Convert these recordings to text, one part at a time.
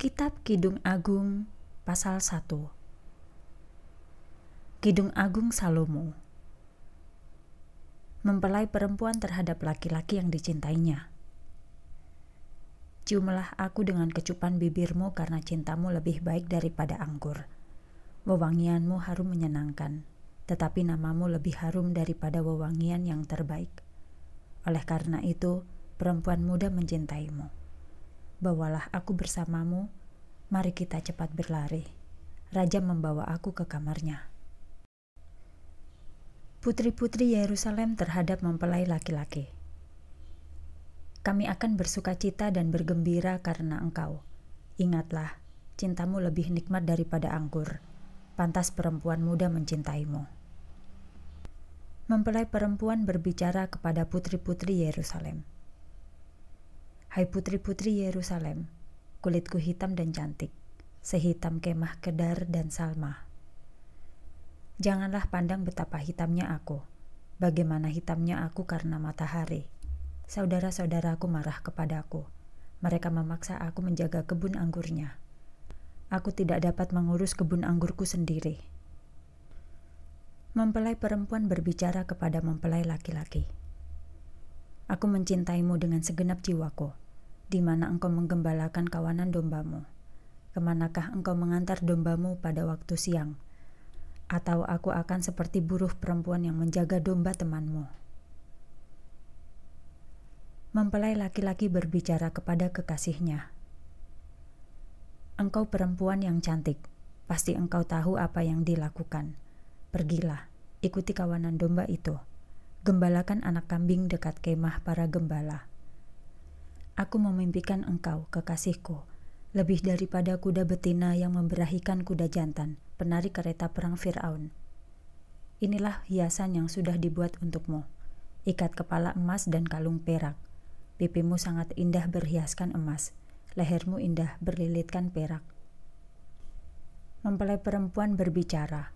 Kitab Kidung Agung pasal 1 Kidung Agung Salomo Mempelai perempuan terhadap laki-laki yang dicintainya Ciumlah aku dengan kecupan bibirmu karena cintamu lebih baik daripada anggur Wewangianmu harum menyenangkan tetapi namamu lebih harum daripada wewangian yang terbaik. Oleh karena itu, perempuan muda mencintaimu. Bawalah aku bersamamu, mari kita cepat berlari. Raja membawa aku ke kamarnya. Putri-putri Yerusalem terhadap mempelai laki-laki. Kami akan bersuka cita dan bergembira karena engkau. Ingatlah, cintamu lebih nikmat daripada anggur. Pantas perempuan muda mencintaimu. Mempelai perempuan berbicara kepada putri-putri Yerusalem. -putri Hai putri-putri Yerusalem, kulitku hitam dan cantik, sehitam kemah Kedar dan Salma. Janganlah pandang betapa hitamnya aku, bagaimana hitamnya aku karena matahari. Saudara-saudaraku marah kepadaku. Mereka memaksa aku menjaga kebun anggurnya. Aku tidak dapat mengurus kebun anggurku sendiri. Mempelai perempuan berbicara kepada mempelai laki-laki. Aku mencintaimu dengan segenap jiwaku, di mana engkau menggembalakan kawanan dombamu. Kemanakah engkau mengantar dombamu pada waktu siang? Atau aku akan seperti buruh perempuan yang menjaga domba temanmu. Mempelai laki-laki berbicara kepada kekasihnya. Engkau perempuan yang cantik, pasti engkau tahu apa yang dilakukan. Pergilah, ikuti kawanan domba itu.' gembalakan anak kambing dekat kemah para gembala. Aku memimpikan engkau, kekasihku, lebih daripada kuda betina yang memberahikan kuda jantan, penarik kereta perang Firaun. Inilah hiasan yang sudah dibuat untukmu, ikat kepala emas dan kalung perak. Pipimu sangat indah berhiaskan emas, lehermu indah berlilitkan perak. Mempelai perempuan berbicara,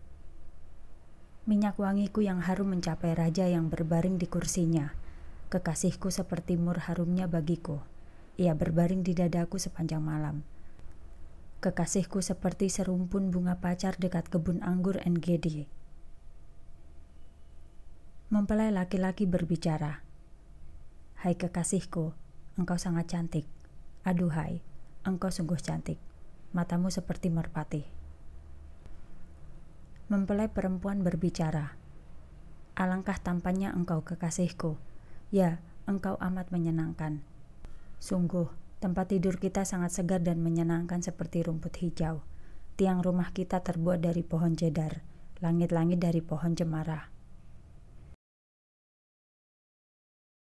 Minyak wangiku yang harum mencapai raja yang berbaring di kursinya. Kekasihku seperti mur harumnya bagiku. Ia berbaring di dadaku sepanjang malam. Kekasihku seperti serumpun bunga pacar dekat kebun anggur NGD. Mempelai laki-laki berbicara. Hai kekasihku, engkau sangat cantik. Aduhai, engkau sungguh cantik. Matamu seperti merpati mempelai perempuan berbicara. Alangkah tampannya engkau kekasihku. Ya, engkau amat menyenangkan. Sungguh, tempat tidur kita sangat segar dan menyenangkan seperti rumput hijau. Tiang rumah kita terbuat dari pohon jedar. langit-langit dari pohon cemara.